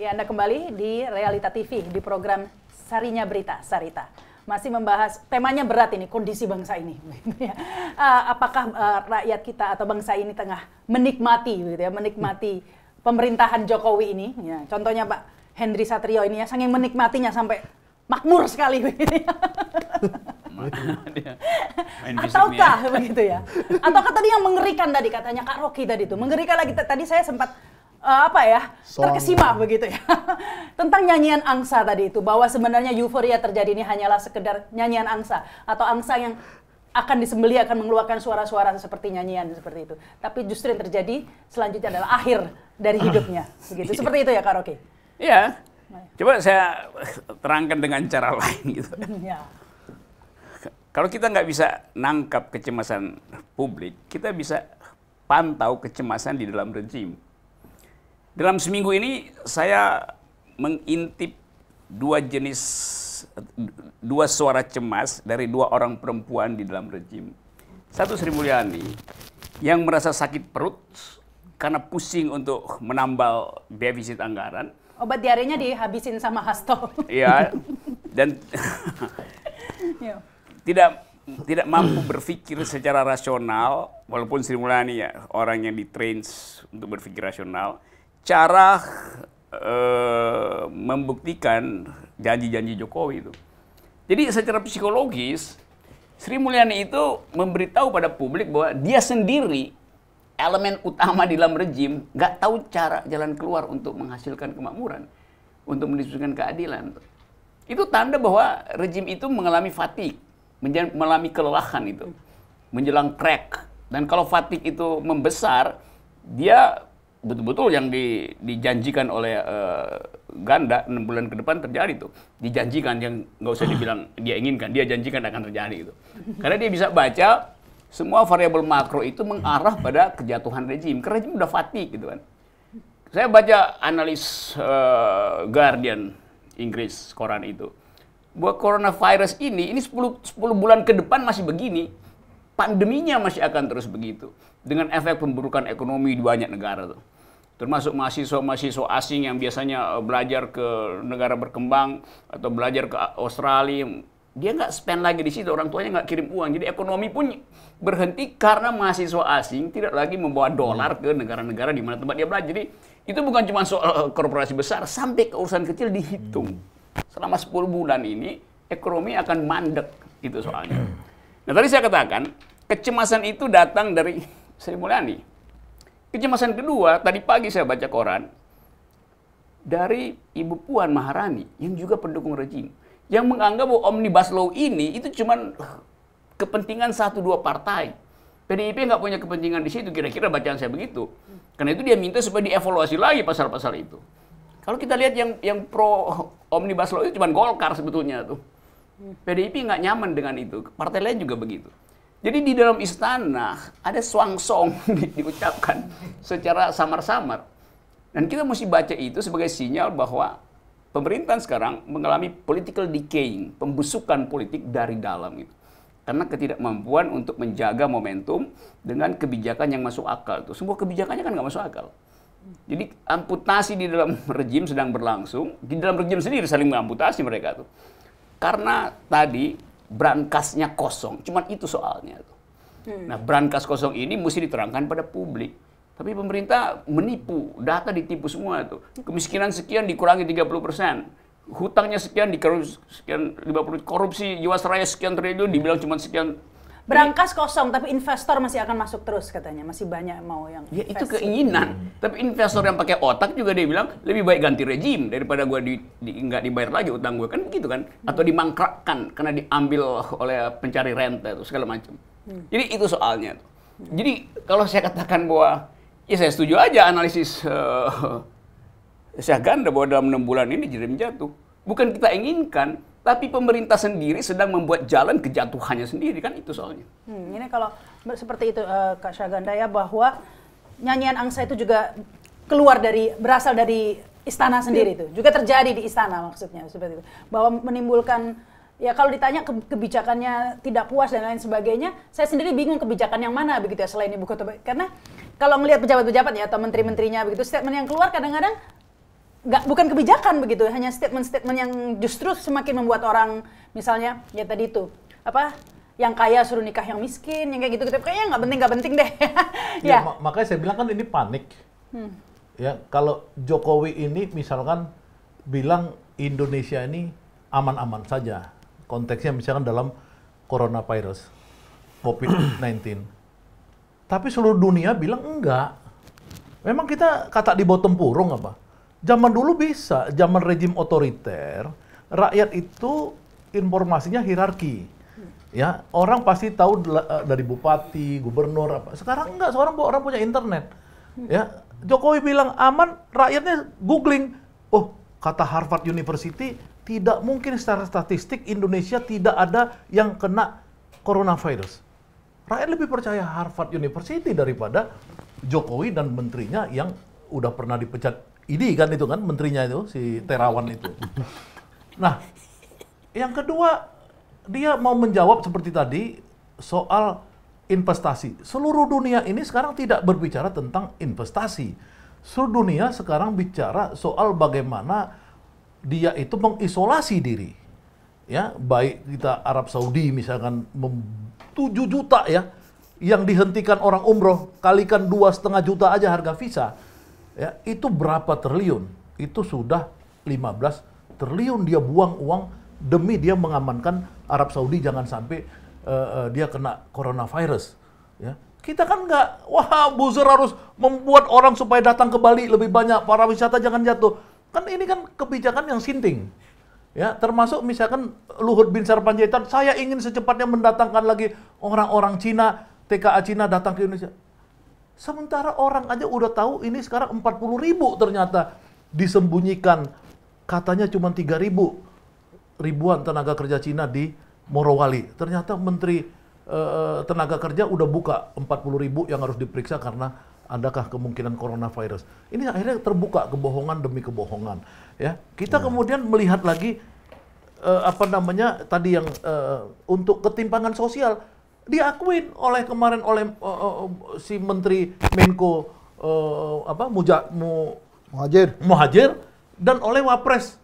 Ya, Anda kembali di Realita TV di program Sarinya Berita, Sarita. Masih membahas temanya berat ini, kondisi bangsa ini. Ya. Eh, apakah eh, rakyat kita atau bangsa ini tengah menikmati gitu ya, menikmati pemerintahan Jokowi ini? Ya, contohnya Pak Hendri Satrio ini ya, sangat menikmatinya sampai makmur sekali. Gitu ya. Gitu. ataukah begitu ya ataukah tadi yang mengerikan tadi katanya Kak Rocky tadi itu mengerikan lagi tadi saya sempat uh, apa ya Song. terkesima begitu ya tentang nyanyian angsa tadi itu bahwa sebenarnya euforia terjadi ini hanyalah sekedar nyanyian angsa atau angsa yang akan disembeli akan mengeluarkan suara-suara seperti nyanyian seperti itu tapi justru yang terjadi selanjutnya adalah akhir dari hidupnya begitu iya. seperti itu ya Kak Rocky? iya coba saya terangkan dengan cara lain gitu ya. Kalau kita nggak bisa nangkap kecemasan publik, kita bisa pantau kecemasan di dalam rezim. Dalam seminggu ini saya mengintip dua jenis dua suara cemas dari dua orang perempuan di dalam rezim. Satu Sri Mulyani yang merasa sakit perut karena pusing untuk menambal defisit anggaran. Obat diarenya dihabisin sama Hasto. Iya. Dan iya tidak tidak mampu berpikir secara rasional, walaupun Sri Mulyani ya orang yang ditrain untuk berpikir rasional, cara uh, membuktikan janji-janji Jokowi itu. Jadi secara psikologis Sri Mulyani itu memberitahu pada publik bahwa dia sendiri elemen utama di dalam rejim nggak tahu cara jalan keluar untuk menghasilkan kemakmuran, untuk mendiskusikan keadilan. Itu tanda bahwa rejim itu mengalami fatigue mengalami kelelahan itu menjelang crack dan kalau fatik itu membesar dia betul-betul yang di, dijanjikan oleh uh, Ganda 6 bulan ke depan terjadi itu dijanjikan yang nggak usah dibilang dia inginkan dia janjikan akan terjadi itu karena dia bisa baca semua variabel makro itu mengarah pada kejatuhan rejim karena rejim udah fatigue gitu kan saya baca analis uh, Guardian Inggris koran itu bahwa coronavirus ini, ini 10, 10 bulan ke depan masih begini, pandeminya masih akan terus begitu. Dengan efek pemburukan ekonomi di banyak negara tuh. Termasuk mahasiswa-mahasiswa asing yang biasanya eh, belajar ke negara berkembang atau belajar ke Australia, dia nggak spend lagi di situ, orang tuanya nggak kirim uang. Jadi ekonomi pun berhenti karena mahasiswa asing tidak lagi membawa dolar ke negara-negara di mana tempat dia belajar. Jadi itu bukan cuma soal eh, korporasi besar, sampai ke urusan kecil dihitung. Hmm selama 10 bulan ini ekonomi akan mandek itu soalnya. Nah tadi saya katakan kecemasan itu datang dari Sri Mulyani. Kecemasan kedua tadi pagi saya baca koran dari Ibu Puan Maharani yang juga pendukung rejim yang menganggap bahwa omnibus law ini itu cuman eh, kepentingan satu dua partai. PDIP nggak punya kepentingan di situ kira-kira bacaan saya begitu. Karena itu dia minta supaya dievaluasi lagi pasal-pasal itu. Kalau kita lihat yang yang pro omnibus law itu cuma Golkar sebetulnya tuh. PDIP nggak nyaman dengan itu. Partai lain juga begitu. Jadi di dalam istana ada suang-song di, diucapkan secara samar-samar. Dan kita mesti baca itu sebagai sinyal bahwa pemerintahan sekarang mengalami political decaying, pembusukan politik dari dalam itu. Karena ketidakmampuan untuk menjaga momentum dengan kebijakan yang masuk akal. tuh semua kebijakannya kan nggak masuk akal. Jadi amputasi di dalam rejim sedang berlangsung, di dalam rejim sendiri saling mengamputasi mereka tuh. Karena tadi brankasnya kosong, cuma itu soalnya tuh. Hmm. Nah, brankas kosong ini mesti diterangkan pada publik. Tapi pemerintah menipu, data ditipu semua tuh. Kemiskinan sekian dikurangi 30% hutangnya sekian, dikurangi sekian 50 korupsi jiwasraya sekian triliun dibilang hmm. cuma sekian Berangkas kosong tapi investor masih akan masuk terus katanya. Masih banyak mau ya, yang Ya itu keinginan. Hmm. Tapi investor yang pakai otak juga dia bilang lebih baik ganti rejim daripada gua di, di nggak dibayar lagi utang gue kan begitu kan atau hmm. dimangkrakkan karena diambil oleh pencari renta itu segala macam. Hmm. Jadi itu soalnya. Jadi kalau saya katakan bahwa ya saya setuju aja analisis uh, saya ganda bahwa dalam enam bulan ini jadi jatuh bukan kita inginkan, tapi pemerintah sendiri sedang membuat jalan kejatuhannya sendiri kan itu soalnya. Hmm, ini kalau seperti itu uh, Kak Syaganda ya bahwa nyanyian angsa itu juga keluar dari berasal dari istana sendiri iya. itu juga terjadi di istana maksudnya seperti itu bahwa menimbulkan ya kalau ditanya ke, kebijakannya tidak puas dan lain sebagainya saya sendiri bingung kebijakan yang mana begitu ya selain ibu kota karena kalau melihat pejabat-pejabat ya atau menteri-menterinya begitu statement yang keluar kadang-kadang nggak bukan kebijakan begitu hanya statement-statement yang justru semakin membuat orang misalnya ya tadi itu apa yang kaya suruh nikah yang miskin yang kayak gitu gitu kayaknya nggak penting nggak penting deh ya, ya. Mak makanya saya bilang kan ini panik hmm. ya kalau Jokowi ini misalkan bilang Indonesia ini aman-aman saja konteksnya misalkan dalam coronavirus COVID-19 tapi seluruh dunia bilang enggak memang kita kata di bottom purung apa Zaman dulu bisa, zaman rejim otoriter, rakyat itu informasinya hierarki. Ya, orang pasti tahu eh, dari bupati, gubernur apa. Sekarang enggak, seorang orang punya internet. Ya, Jokowi bilang aman, rakyatnya googling. Oh, kata Harvard University, tidak mungkin secara statistik Indonesia tidak ada yang kena coronavirus. Rakyat lebih percaya Harvard University daripada Jokowi dan menterinya yang udah pernah dipecat ini kan itu kan menterinya itu si Terawan itu. Nah, yang kedua dia mau menjawab seperti tadi soal investasi. Seluruh dunia ini sekarang tidak berbicara tentang investasi. Seluruh dunia sekarang bicara soal bagaimana dia itu mengisolasi diri. Ya, baik kita Arab Saudi misalkan 7 juta ya yang dihentikan orang umroh kalikan dua setengah juta aja harga visa ya itu berapa triliun? Itu sudah 15 triliun dia buang uang demi dia mengamankan Arab Saudi jangan sampai uh, uh, dia kena coronavirus. Ya. Kita kan nggak, wah buzzer harus membuat orang supaya datang ke Bali lebih banyak, para wisata jangan jatuh. Kan ini kan kebijakan yang sinting. Ya, termasuk misalkan Luhut bin Sarpanjaitan, saya ingin secepatnya mendatangkan lagi orang-orang Cina, TKA Cina datang ke Indonesia Sementara orang aja udah tahu ini sekarang 40 ribu ternyata disembunyikan. Katanya cuma 3 ribu ribuan tenaga kerja Cina di Morowali. Ternyata Menteri eh, Tenaga Kerja udah buka 40 ribu yang harus diperiksa karena adakah kemungkinan coronavirus. Ini akhirnya terbuka kebohongan demi kebohongan. Ya, kita hmm. kemudian melihat lagi eh, apa namanya tadi yang eh, untuk ketimpangan sosial diakuin oleh kemarin oleh uh, uh, si menteri Menko uh, apa Muja, Mu, Muhajir Muhajir dan oleh Wapres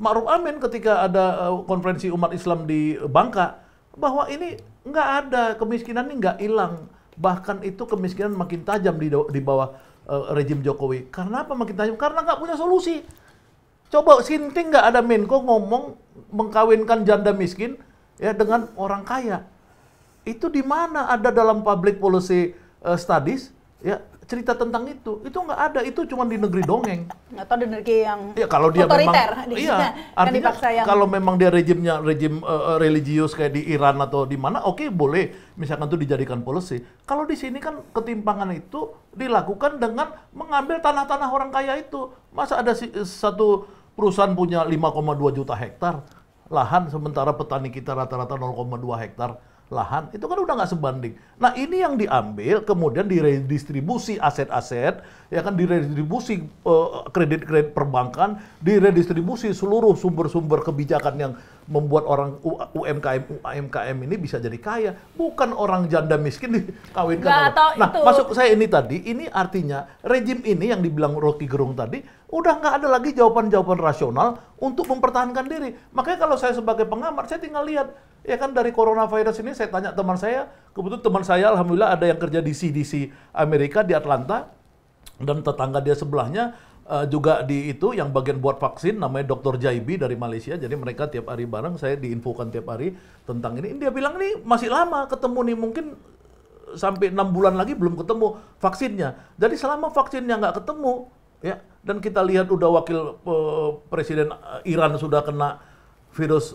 Ma'ruf Amin ketika ada uh, konferensi umat Islam di Bangka bahwa ini nggak ada kemiskinan ini nggak hilang bahkan itu kemiskinan makin tajam di di bawah uh, rejim Jokowi karena apa makin tajam karena nggak punya solusi coba sinting nggak ada Menko ngomong mengkawinkan janda miskin ya dengan orang kaya itu di mana ada dalam public policy uh, studies ya cerita tentang itu itu nggak ada itu cuma di negeri dongeng atau di negeri yang ya kalau dia memang di iya artinya yang... kalau memang dia rejimnya rejim uh, religius kayak di Iran atau di mana oke okay, boleh misalkan itu dijadikan policy kalau di sini kan ketimpangan itu dilakukan dengan mengambil tanah-tanah orang kaya itu masa ada si, satu perusahaan punya 5,2 juta hektar lahan sementara petani kita rata-rata 0,2 hektar lahan itu kan udah nggak sebanding. Nah ini yang diambil kemudian diredistribusi aset-aset ya kan diredistribusi eh, kredit-kredit uh, kredit -kredit perbankan, diredistribusi seluruh sumber-sumber kebijakan yang membuat orang UMKM UMKM ini bisa jadi kaya, bukan orang janda miskin dikawinkan. Nah, itu. masuk saya ini tadi, ini artinya rejim ini yang dibilang Rocky Gerung tadi udah nggak ada lagi jawaban-jawaban rasional untuk mempertahankan diri. Makanya kalau saya sebagai pengamat, saya tinggal lihat ya kan dari coronavirus ini saya tanya teman saya, kebetulan teman saya alhamdulillah ada yang kerja di CDC Amerika di Atlanta dan tetangga dia sebelahnya uh, juga di itu yang bagian buat vaksin namanya Dr. Jaibi dari Malaysia. Jadi mereka tiap hari bareng saya diinfokan tiap hari tentang ini. Dia bilang nih masih lama ketemu nih mungkin sampai enam bulan lagi belum ketemu vaksinnya. Jadi selama vaksinnya nggak ketemu ya dan kita lihat udah wakil uh, presiden eh, Iran sudah kena virus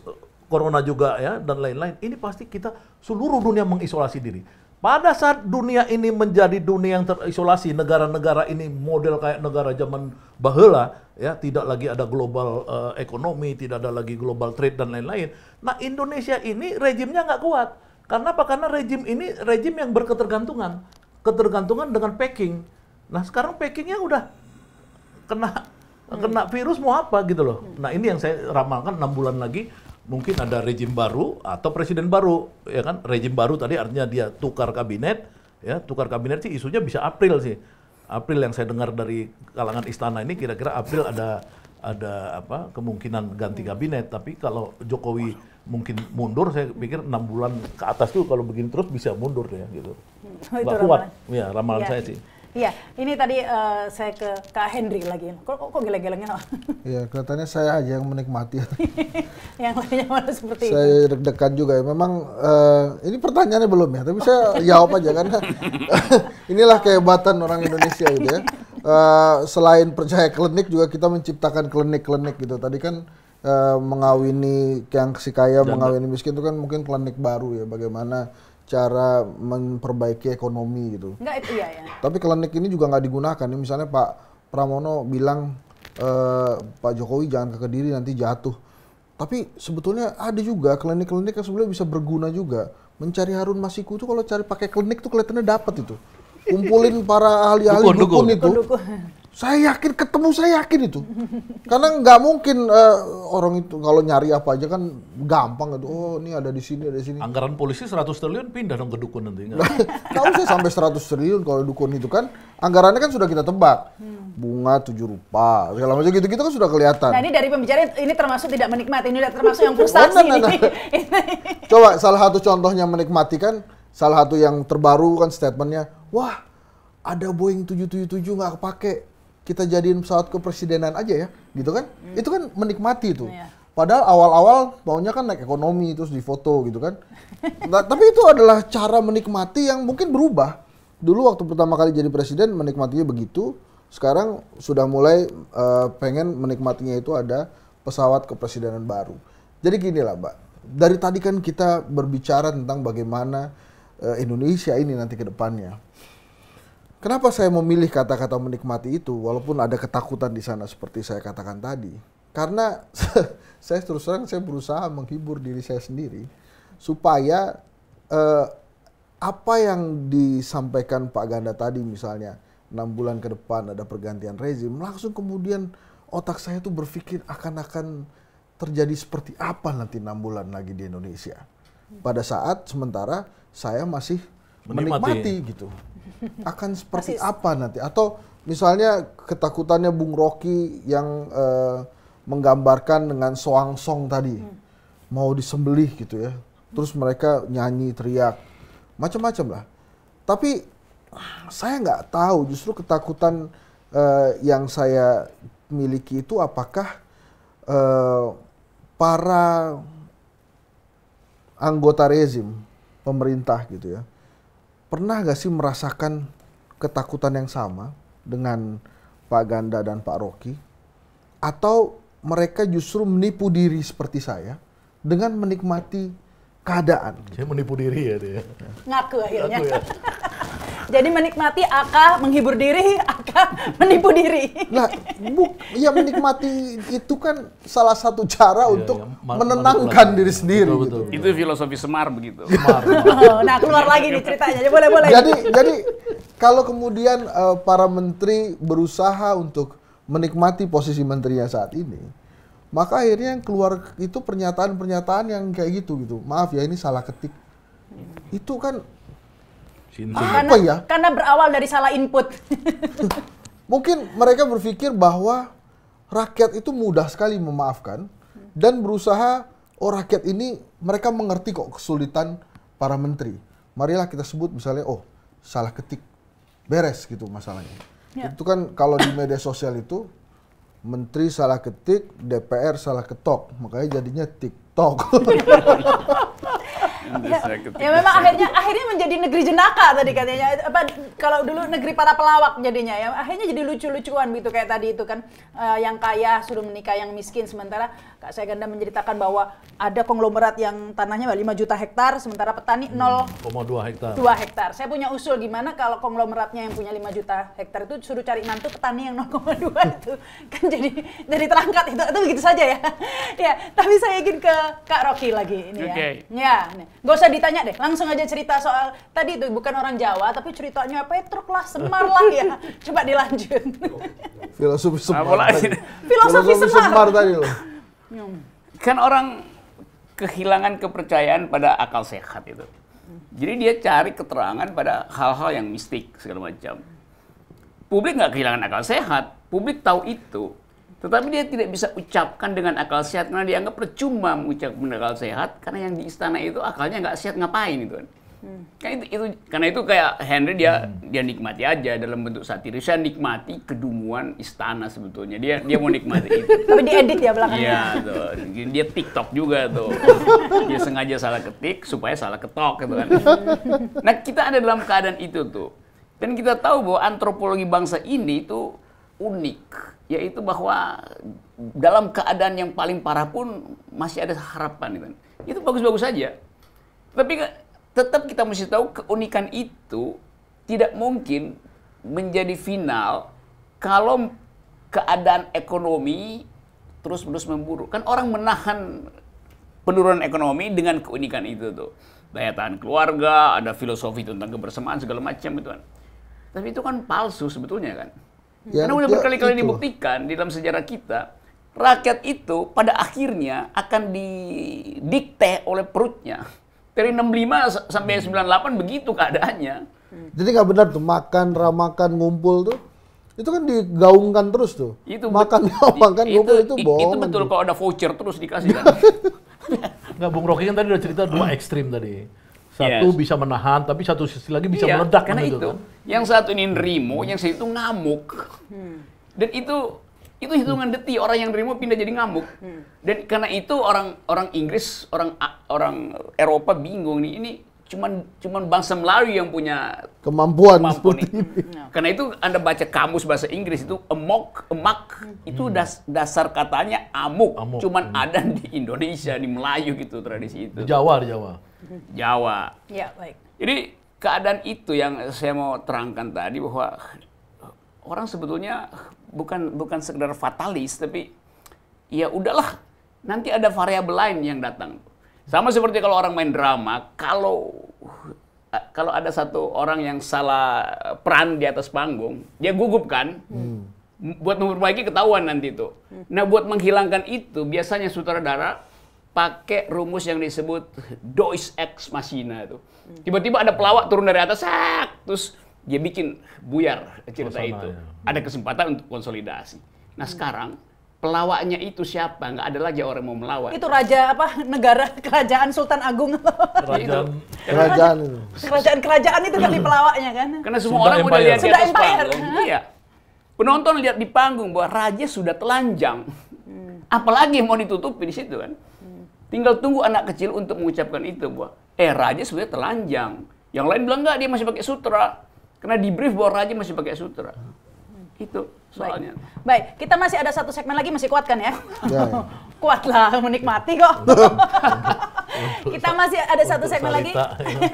corona juga ya dan lain-lain. Ini pasti kita seluruh dunia mengisolasi diri. Pada saat dunia ini menjadi dunia yang terisolasi, negara-negara ini model kayak negara zaman bahela, ya tidak lagi ada global uh, ekonomi, tidak ada lagi global trade dan lain-lain. Nah Indonesia ini rejimnya nggak kuat. Karena apa? Karena rejim ini rejim yang berketergantungan, ketergantungan dengan packing. Nah sekarang packingnya udah kena kena hmm. virus mau apa gitu loh. Nah ini yang saya ramalkan enam bulan lagi mungkin ada rejim baru atau presiden baru ya kan rejim baru tadi artinya dia tukar kabinet ya tukar kabinet sih isunya bisa April sih April yang saya dengar dari kalangan istana ini kira-kira April ada ada apa kemungkinan ganti kabinet tapi kalau Jokowi mungkin mundur saya pikir enam bulan ke atas tuh kalau begini terus bisa mundur ya gitu oh, nggak kuat ya ramalan ya. saya sih Iya, ini tadi uh, saya ke Kak Hendri lagi. Kok kok, kok geleng-gelengnya? Iya, kelihatannya saya aja yang menikmati. yang lainnya malah seperti saya itu. Saya deg-degan juga ya. Memang uh, ini pertanyaannya belum ya, tapi saya jawab aja karena inilah kehebatan orang Indonesia gitu ya. Uh, selain percaya klinik juga kita menciptakan klinik-klinik gitu. Tadi kan uh, mengawini yang si kaya Jangan. mengawini miskin itu kan mungkin klinik baru ya bagaimana cara memperbaiki ekonomi gitu. Enggak, iya ya. Tapi klinik ini juga nggak digunakan. Ini misalnya Pak Pramono bilang e, Pak Jokowi jangan ke Kediri nanti jatuh. Tapi sebetulnya ada juga klinik-klinik yang sebenarnya bisa berguna juga. Mencari Harun Masiku itu kalau cari pakai klinik tuh kelihatannya dapat itu. Kumpulin para ahli-ahli dukun, dukun, dukun itu. Dukun, dukun saya yakin ketemu saya yakin itu. Karena nggak mungkin uh, orang itu kalau nyari apa aja kan gampang gitu. Oh, ini ada di sini, ada di sini. Anggaran polisi 100 triliun pindah dong ke dukun nanti. Enggak usah sampai 100 triliun kalau dukun itu kan anggarannya kan sudah kita tebak. Hmm. Bunga tujuh rupa, segala macam gitu-gitu kan sudah kelihatan. Nah ini dari pembicara ini termasuk tidak menikmati, ini termasuk yang frustasi. nah, nah, nah. Coba salah satu contohnya menikmati kan, salah satu yang terbaru kan statementnya, wah ada Boeing 777 nggak kepake, kita jadiin pesawat kepresidenan aja ya, gitu kan? Hmm. Itu kan menikmati tuh. Yeah. Padahal awal-awal maunya kan naik ekonomi terus foto gitu kan. nah, tapi itu adalah cara menikmati yang mungkin berubah. Dulu waktu pertama kali jadi presiden menikmatinya begitu. Sekarang sudah mulai uh, pengen menikmatinya itu ada pesawat kepresidenan baru. Jadi gini lah Mbak. Dari tadi kan kita berbicara tentang bagaimana uh, Indonesia ini nanti ke depannya. Kenapa saya memilih kata-kata menikmati itu walaupun ada ketakutan di sana seperti saya katakan tadi? Karena saya terus terang saya berusaha menghibur diri saya sendiri supaya eh, apa yang disampaikan Pak Ganda tadi misalnya enam bulan ke depan ada pergantian rezim langsung kemudian otak saya tuh berpikir akan-akan terjadi seperti apa nanti enam bulan lagi di Indonesia pada saat sementara saya masih menikmati, menikmati gitu akan seperti Persis. apa nanti? Atau misalnya ketakutannya Bung Rocky yang uh, menggambarkan dengan soang-song tadi, hmm. mau disembelih gitu ya. Terus mereka nyanyi, teriak, macam-macam lah. Tapi saya nggak tahu, justru ketakutan uh, yang saya miliki itu apakah uh, para anggota rezim pemerintah gitu ya pernah gak sih merasakan ketakutan yang sama dengan Pak Ganda dan Pak Rocky? Atau mereka justru menipu diri seperti saya dengan menikmati keadaan? Saya menipu diri ya dia. Ngaku akhirnya. Ngaku ya. Jadi menikmati aka menghibur diri, aka menipu diri. Nah, bu, ya menikmati itu kan salah satu cara iya, untuk ya, menenangkan diri sendiri. Betul, gitu. betul, gitu. Itu filosofi semar begitu. semar. Oh, nah, keluar iya, lagi iya. nih ceritanya. Jadi boleh boleh. Jadi jadi kalau kemudian uh, para menteri berusaha untuk menikmati posisi menterinya saat ini, maka akhirnya yang keluar itu pernyataan-pernyataan yang kayak gitu gitu. Maaf ya ini salah ketik. Itu kan Cinta. Apa karena, ya? Karena berawal dari salah input. Mungkin mereka berpikir bahwa rakyat itu mudah sekali memaafkan dan berusaha oh rakyat ini mereka mengerti kok kesulitan para menteri. Marilah kita sebut misalnya oh salah ketik beres gitu masalahnya. Ya. Itu kan kalau di media sosial itu menteri salah ketik, DPR salah ketok, makanya jadinya TikTok. Ya, ya, memang akhirnya akhirnya menjadi negeri jenaka tadi katanya. Apa kalau dulu negeri para pelawak jadinya ya. Akhirnya jadi lucu-lucuan gitu kayak tadi itu kan uh, yang kaya suruh menikah yang miskin sementara Kak saya Ganda menceritakan bahwa ada konglomerat yang tanahnya 5 juta hektar sementara petani 0,2 hmm, hektar. 2 hektar. Saya punya usul gimana kalau konglomeratnya yang punya 5 juta hektar itu suruh cari nantu petani yang 0,2 itu kan jadi dari terangkat itu itu begitu saja ya. ya, tapi saya ingin ke Kak Rocky lagi ini ya. Okay. Ya, nih. Gak usah ditanya deh, langsung aja cerita soal tadi itu bukan orang Jawa tapi ceritanya apa ya truk lah, Semar lah ya. Coba dilanjut. Filosofi Semar. Tadi. Filosofi, semar tadi loh. Kan orang kehilangan kepercayaan pada akal sehat itu. Jadi dia cari keterangan pada hal-hal yang mistik segala macam. Publik nggak kehilangan akal sehat, publik tahu itu, tetapi dia tidak bisa ucapkan dengan akal sehat karena dianggap percuma mengucapkan dengan akal sehat karena yang di istana itu akalnya nggak sehat ngapain itu kan. Hmm. Karena itu, itu karena itu kayak Henry dia hmm. dia nikmati aja dalam bentuk satirisnya nikmati kedumuan istana sebetulnya. Dia dia mau nikmati itu. Tapi diedit ya belakangnya. Iya, tuh. Dia TikTok juga tuh. dia sengaja salah ketik supaya salah ketok gitu kan. Nah, kita ada dalam keadaan itu tuh. Dan kita tahu bahwa antropologi bangsa ini itu unik yaitu bahwa dalam keadaan yang paling parah pun masih ada harapan gitu. Itu bagus-bagus saja. Tapi tetap kita mesti tahu keunikan itu tidak mungkin menjadi final kalau keadaan ekonomi terus-menerus memburuk. Kan orang menahan penurunan ekonomi dengan keunikan itu tuh. Daya tahan keluarga, ada filosofi tentang kebersamaan segala macam itu kan. Tapi itu kan palsu sebetulnya kan. Ya, Karena sudah ya, berkali-kali dibuktikan di dalam sejarah kita, rakyat itu pada akhirnya akan didikte oleh perutnya. Dari 65 sampai 98 begitu keadaannya. Hmm. Jadi nggak benar tuh makan, ramakan, ngumpul tuh. Itu kan digaungkan terus tuh. Itu makan, ramakan, ngumpul itu, bohong. Itu betul kalau ada voucher terus dikasih kan. Nggak, Bung Rocky kan tadi udah cerita dua ekstrim tadi satu yes. bisa menahan, tapi satu sisi lagi bisa iya, meledak. Karena gitu itu, kan? yang satu ini nerimo, yang satu itu ngamuk. Hmm. Dan itu itu hitungan detik orang yang nerimo pindah jadi ngamuk. Hmm. Dan karena itu orang orang Inggris, orang orang Eropa bingung nih. Ini cuman cuman bangsa Melayu yang punya kemampuan, kemampuan ini. ini. Hmm. Karena itu Anda baca kamus bahasa Inggris itu emok, emak hmm. itu das, dasar katanya amuk. amuk. Cuman hmm. ada di Indonesia, di Melayu gitu tradisi itu. Di Jawa, di Jawa. Jawa. Ya, baik. Jadi keadaan itu yang saya mau terangkan tadi bahwa orang sebetulnya bukan bukan sekedar fatalis tapi ya udahlah nanti ada variabel lain yang datang. Sama seperti kalau orang main drama, kalau kalau ada satu orang yang salah peran di atas panggung, dia gugup kan? Hmm. Buat memperbaiki ketahuan nanti itu. Hmm. Nah, buat menghilangkan itu biasanya sutradara pakai rumus yang disebut Dois ex machina itu. Tiba-tiba ada pelawak turun dari atas, sak, terus dia bikin buyar cerita Kosana, itu. Ya. Ada kesempatan untuk konsolidasi. Nah sekarang pelawaknya itu siapa? Nggak ada lagi orang mau melawak. Itu raja apa? Negara kerajaan Sultan Agung. Kerajaan. Iya. kerajaan itu. Kerajaan kerajaan itu kan di pelawaknya kan? Karena semua Sunda orang Empire. udah lihat Sunda di atas Empire. panggung. Iya. Penonton lihat di panggung bahwa raja sudah telanjang. Hmm. Apalagi mau ditutupi di situ kan? Tinggal tunggu anak kecil untuk mengucapkan itu, buah. Eh, raja sudah telanjang. Yang lain bilang enggak, dia masih pakai sutra. Karena di brief bahwa raja masih pakai sutra. Itu soalnya. Baik. Baik, kita masih ada satu segmen lagi masih kuat kan ya? ya, ya. Kuatlah menikmati kok. kita masih ada satu segmen lagi. Ya,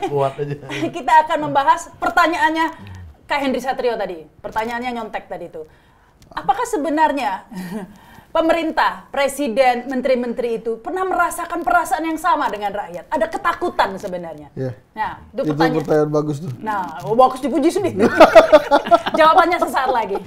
kuat aja. kita akan membahas pertanyaannya Kak Henry Satrio tadi. Pertanyaannya nyontek tadi itu. Apakah sebenarnya pemerintah, presiden, menteri-menteri itu pernah merasakan perasaan yang sama dengan rakyat. Ada ketakutan sebenarnya. Yeah. Nah, itu, itu pertanyaan. pertanyaan bagus tuh. Nah, oh, bagus dipuji sendiri. Jawabannya sesaat lagi.